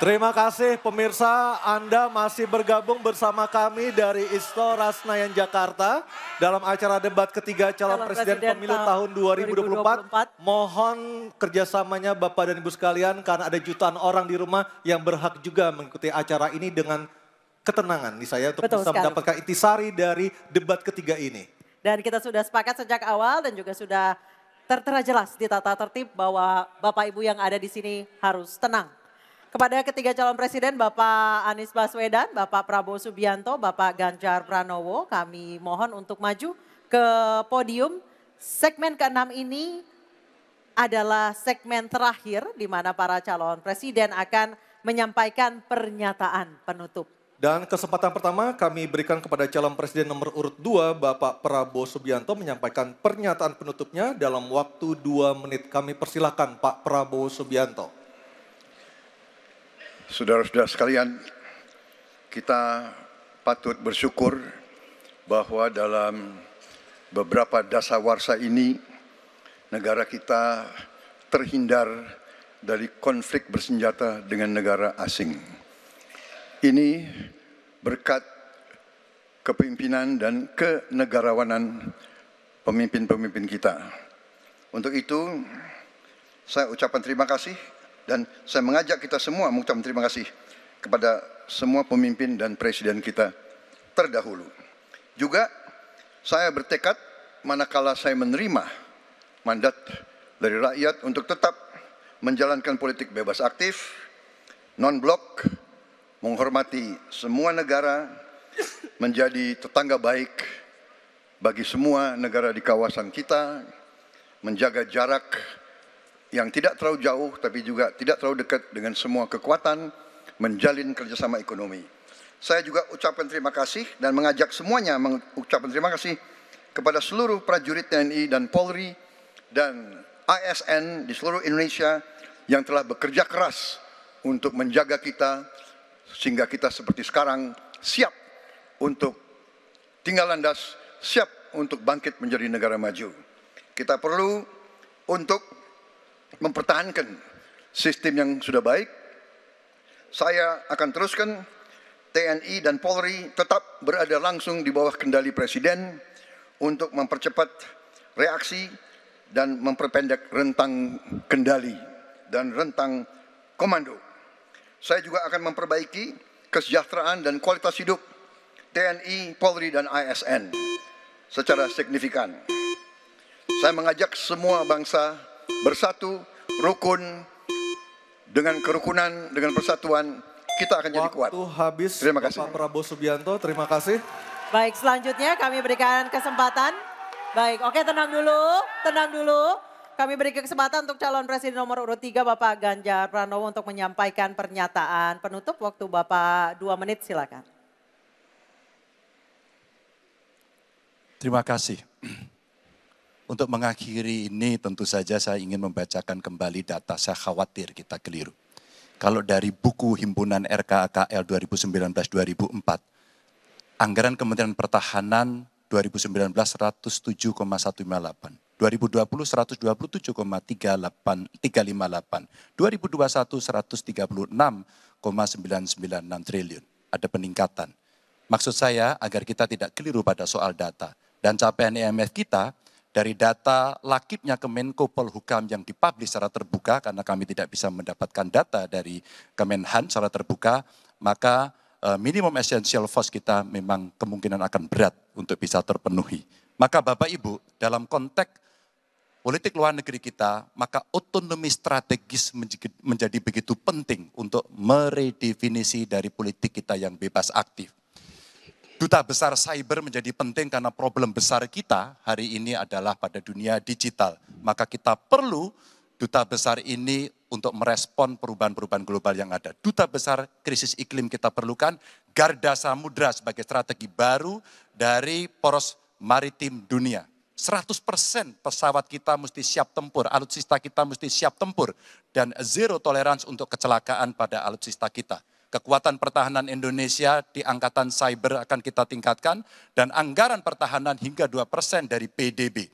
Terima kasih pemirsa Anda masih bergabung bersama kami dari Istora Senayan Jakarta dalam acara debat ketiga calon, calon presiden, presiden pemilu tahun 2024. 2024. Mohon kerjasamanya Bapak dan Ibu sekalian karena ada jutaan orang di rumah yang berhak juga mengikuti acara ini dengan ketenangan nih saya untuk Betul bisa sekali. mendapatkan intisari dari debat ketiga ini. Dan kita sudah sepakat sejak awal dan juga sudah tertera jelas di tata tertib bahwa Bapak Ibu yang ada di sini harus tenang kepada ketiga calon presiden Bapak Anies Baswedan, Bapak Prabowo Subianto, Bapak Ganjar Pranowo, kami mohon untuk maju ke podium. Segmen ke-6 ini adalah segmen terakhir di mana para calon presiden akan menyampaikan pernyataan penutup. Dan kesempatan pertama kami berikan kepada calon presiden nomor urut 2 Bapak Prabowo Subianto menyampaikan pernyataan penutupnya dalam waktu 2 menit. Kami persilahkan Pak Prabowo Subianto. Saudara-saudara sekalian, kita patut bersyukur bahwa dalam beberapa dasawarsa ini negara kita terhindar dari konflik bersenjata dengan negara asing. Ini berkat kepimpinan dan kenegarawanan pemimpin-pemimpin kita. Untuk itu, saya ucapkan terima kasih dan saya mengajak kita semua mengucapkan terima kasih kepada semua pemimpin dan presiden kita terdahulu. Juga saya bertekad manakala saya menerima mandat dari rakyat untuk tetap menjalankan politik bebas aktif, non-blok, menghormati semua negara, menjadi tetangga baik bagi semua negara di kawasan kita, menjaga jarak yang tidak terlalu jauh tapi juga tidak terlalu dekat dengan semua kekuatan menjalin kerjasama ekonomi. Saya juga ucapkan terima kasih dan mengajak semuanya mengucapkan terima kasih kepada seluruh prajurit TNI dan Polri dan ASN di seluruh Indonesia yang telah bekerja keras untuk menjaga kita sehingga kita seperti sekarang siap untuk tinggal landas, siap untuk bangkit menjadi negara maju. Kita perlu untuk mempertahankan sistem yang sudah baik. Saya akan teruskan TNI dan Polri tetap berada langsung di bawah kendali Presiden untuk mempercepat reaksi dan memperpendek rentang kendali dan rentang komando. Saya juga akan memperbaiki kesejahteraan dan kualitas hidup TNI, Polri, dan ASN secara signifikan. Saya mengajak semua bangsa bersatu, rukun, dengan kerukunan, dengan persatuan, kita akan jadi kuat. Waktu habis terima kasih. Bapak Prabowo Subianto, terima kasih. Baik, selanjutnya kami berikan kesempatan. Baik, oke tenang dulu, tenang dulu. Kami beri kesempatan untuk calon presiden nomor urut 3 Bapak Ganjar Pranowo untuk menyampaikan pernyataan penutup waktu Bapak 2 menit silakan. Terima kasih. Untuk mengakhiri ini tentu saja saya ingin membacakan kembali data, saya khawatir kita keliru. Kalau dari buku himpunan RKAKL 2019-2004, anggaran Kementerian Pertahanan 2019 107,158, 2020 127,358, 2021 136,996 triliun. Ada peningkatan. Maksud saya agar kita tidak keliru pada soal data. Dan capaian IMF e kita dari data lakibnya Kemenko Polhukam yang dipublis secara terbuka karena kami tidak bisa mendapatkan data dari Kemenhan secara terbuka, maka eh, minimum essential force kita memang kemungkinan akan berat untuk bisa terpenuhi. Maka Bapak Ibu, dalam konteks politik luar negeri kita, maka otonomi strategis menjadi begitu penting untuk meredefinisi dari politik kita yang bebas aktif. Duta besar cyber menjadi penting karena problem besar kita hari ini adalah pada dunia digital. Maka kita perlu duta besar ini untuk merespon perubahan-perubahan global yang ada. Duta besar krisis iklim kita perlukan, Garda Samudra sebagai strategi baru dari poros maritim dunia. 100% pesawat kita mesti siap tempur, alutsista kita mesti siap tempur, dan zero tolerance untuk kecelakaan pada alutsista kita kekuatan pertahanan Indonesia di angkatan cyber akan kita tingkatkan, dan anggaran pertahanan hingga 2% dari PDB.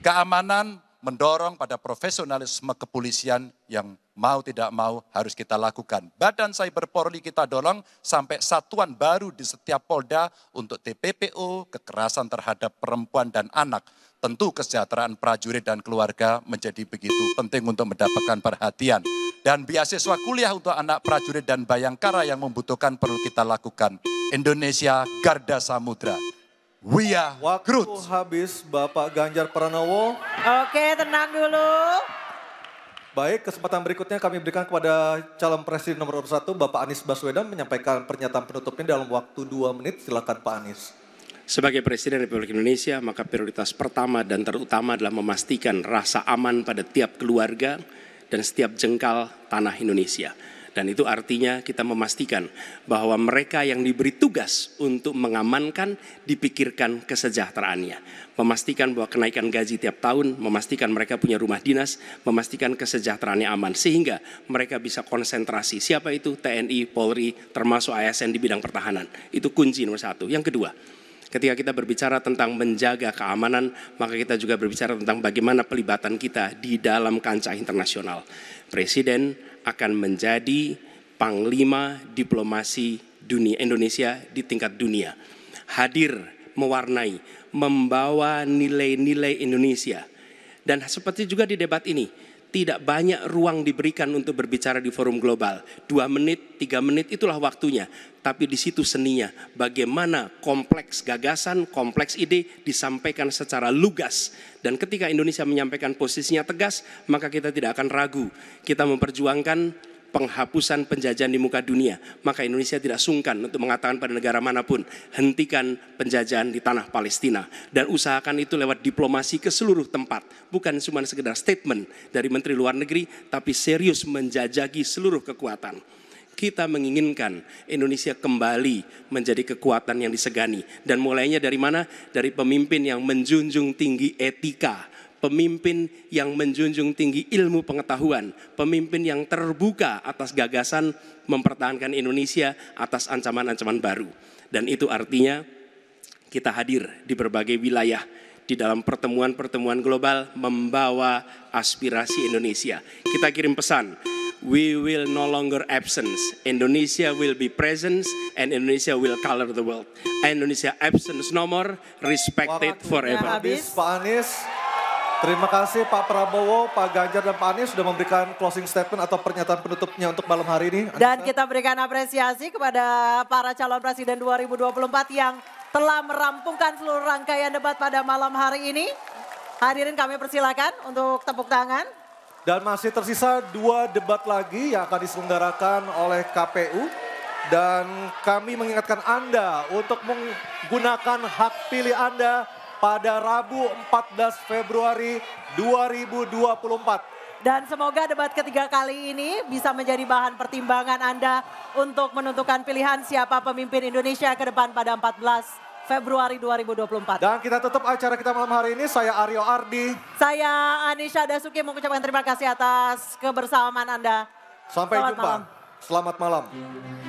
Keamanan mendorong pada profesionalisme kepolisian yang mau tidak mau harus kita lakukan. Badan Cyber Polri kita dorong sampai satuan baru di setiap polda untuk TPPO, kekerasan terhadap perempuan dan anak. Tentu kesejahteraan prajurit dan keluarga menjadi begitu penting untuk mendapatkan perhatian. Dan beasiswa kuliah untuk anak prajurit dan bayangkara yang membutuhkan perlu kita lakukan. Indonesia Garda Samudra. We are Waktu Groot. habis Bapak Ganjar Pranowo. Oke, tenang dulu. Baik, kesempatan berikutnya kami berikan kepada calon presiden nomor urut satu, Bapak Anies Baswedan menyampaikan pernyataan penutupnya dalam waktu dua menit. Silakan Pak Anies. Sebagai Presiden Republik Indonesia, maka prioritas pertama dan terutama adalah memastikan rasa aman pada tiap keluarga dan setiap jengkal tanah Indonesia. Dan itu artinya kita memastikan bahwa mereka yang diberi tugas untuk mengamankan dipikirkan kesejahteraannya. Memastikan bahwa kenaikan gaji tiap tahun, memastikan mereka punya rumah dinas, memastikan kesejahteraannya aman. Sehingga mereka bisa konsentrasi. Siapa itu TNI, Polri, termasuk ASN di bidang pertahanan. Itu kunci nomor satu. Yang kedua, Ketika kita berbicara tentang menjaga keamanan, maka kita juga berbicara tentang bagaimana pelibatan kita di dalam kancah internasional. Presiden akan menjadi panglima diplomasi dunia Indonesia di tingkat dunia. Hadir mewarnai, membawa nilai-nilai Indonesia. Dan seperti juga di debat ini, tidak banyak ruang diberikan untuk berbicara di forum global. Dua menit, tiga menit itulah waktunya. Tapi di situ seninya, bagaimana kompleks gagasan, kompleks ide disampaikan secara lugas. Dan ketika Indonesia menyampaikan posisinya tegas, maka kita tidak akan ragu. Kita memperjuangkan penghapusan penjajahan di muka dunia, maka Indonesia tidak sungkan untuk mengatakan pada negara manapun, hentikan penjajahan di tanah Palestina. Dan usahakan itu lewat diplomasi ke seluruh tempat, bukan cuma sekedar statement dari Menteri Luar Negeri, tapi serius menjajagi seluruh kekuatan. Kita menginginkan Indonesia kembali menjadi kekuatan yang disegani. Dan mulainya dari mana? Dari pemimpin yang menjunjung tinggi etika pemimpin yang menjunjung tinggi ilmu pengetahuan, pemimpin yang terbuka atas gagasan mempertahankan Indonesia atas ancaman-ancaman baru. Dan itu artinya kita hadir di berbagai wilayah di dalam pertemuan-pertemuan global membawa aspirasi Indonesia. Kita kirim pesan, we will no longer absence. Indonesia will be presence and Indonesia will color the world. Indonesia absence no more, respected forever. Habis. Terima kasih Pak Prabowo, Pak Ganjar dan Pak Anies sudah memberikan closing statement atau pernyataan penutupnya untuk malam hari ini. Anissa. Dan kita berikan apresiasi kepada para calon presiden 2024 yang telah merampungkan seluruh rangkaian debat pada malam hari ini. Hadirin kami persilakan untuk tepuk tangan. Dan masih tersisa dua debat lagi yang akan diselenggarakan oleh KPU. Dan kami mengingatkan Anda untuk menggunakan hak pilih Anda pada Rabu 14 Februari 2024. Dan semoga debat ketiga kali ini bisa menjadi bahan pertimbangan Anda untuk menentukan pilihan siapa pemimpin Indonesia ke depan pada 14 Februari 2024. Dan kita tetap acara kita malam hari ini. Saya Aryo Ardi. Saya Anisha Dasuki mengucapkan terima kasih atas kebersamaan Anda. Sampai Selamat jumpa. Malam. Selamat malam.